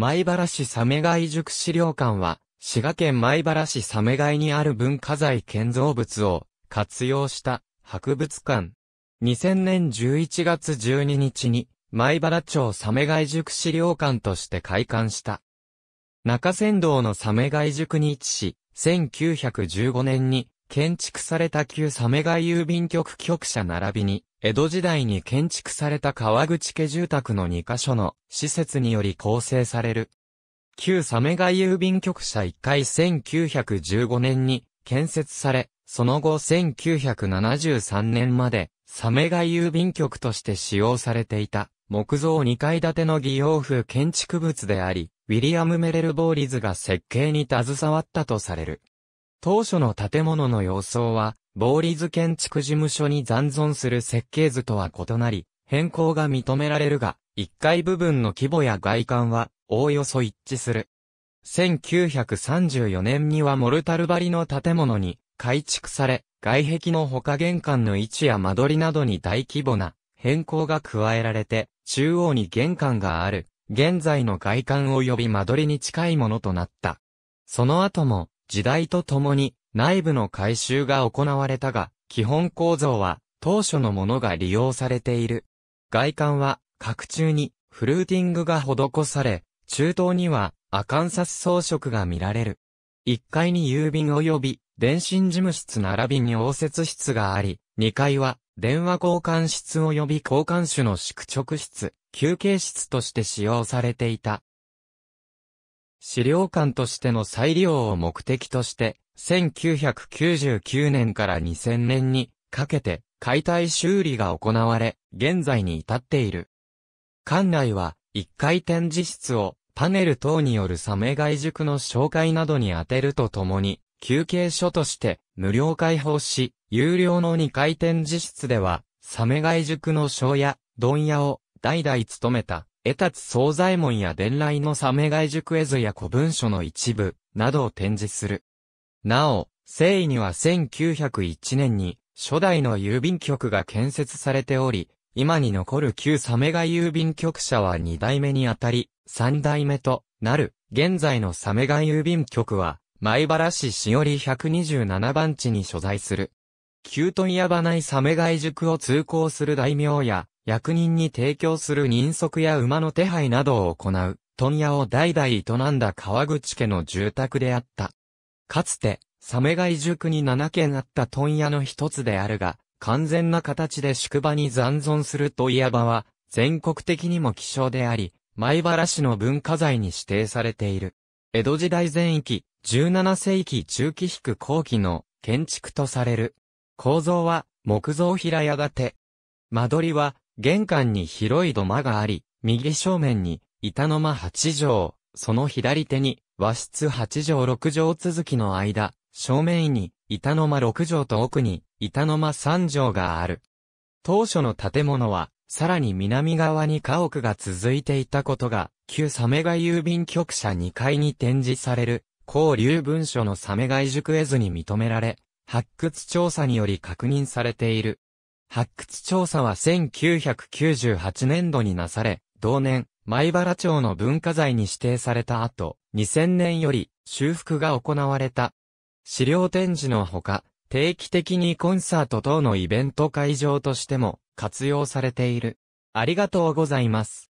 米原市サメガイ塾資料館は、滋賀県米原市サメガイにある文化財建造物を活用した博物館。2000年11月12日に、米原町サメガイ塾資料館として開館した。中山道のサメガイ塾に位置し、1915年に建築された旧サメガイ郵便局局舎並びに、江戸時代に建築された川口家住宅の2カ所の施設により構成される。旧サメガ郵便局舎1階1915年に建設され、その後1973年までサメガ郵便局として使用されていた木造2階建ての偽用風建築物であり、ウィリアム・メレル・ボーリズが設計に携わったとされる。当初の建物の様相は、ボーリズ建築事務所に残存する設計図とは異なり、変更が認められるが、1階部分の規模や外観は、おおよそ一致する。1934年にはモルタル張りの建物に改築され、外壁の他玄関の位置や間取りなどに大規模な変更が加えられて、中央に玄関がある、現在の外観及び間取りに近いものとなった。その後も、時代とともに、内部の改修が行われたが、基本構造は当初のものが利用されている。外観は、角中にフルーティングが施され、中東にはアカンサス装飾が見られる。1階に郵便及び電信事務室並びに応接室があり、2階は電話交換室及び交換手の宿直室、休憩室として使用されていた。資料館としての再利用を目的として、1999年から2000年にかけて解体修理が行われ、現在に至っている。館内は1回展示室をパネル等によるサメ外塾の紹介などに充てるとともに、休憩所として無料開放し、有料の2回展示室では、サメ外塾の小屋、問屋を代々務めた。江達総左衛門や伝来のサメ外塾絵図や古文書の一部、などを展示する。なお、誠意には1901年に、初代の郵便局が建設されており、今に残る旧サメガ郵便局舎は2代目にあたり、3代目となる、現在のサメガ郵便局は、米原市しおり127番地に所在する。旧問屋場内サメガ塾を通行する大名や、役人に提供する人足や馬の手配などを行う、問屋を代々営んだ川口家の住宅であった。かつて、サメ街塾に7軒あった問屋の一つであるが、完全な形で宿場に残存するといえばは、全国的にも希少であり、米原市の文化財に指定されている。江戸時代前期、17世紀中期引く後期の建築とされる。構造は木造平屋建て。間取りは玄関に広い土間があり、右正面に、板の間8畳、その左手に、和室8畳6畳続きの間、正面に、板の間6畳と奥に、板の間3畳がある。当初の建物は、さらに南側に家屋が続いていたことが、旧サメガ郵便局舎2階に展示される、高流文書のサメガイ塾絵図に認められ、発掘調査により確認されている。発掘調査は1998年度になされ、同年、米原町の文化財に指定された後、2000年より修復が行われた。資料展示のほか、定期的にコンサート等のイベント会場としても活用されている。ありがとうございます。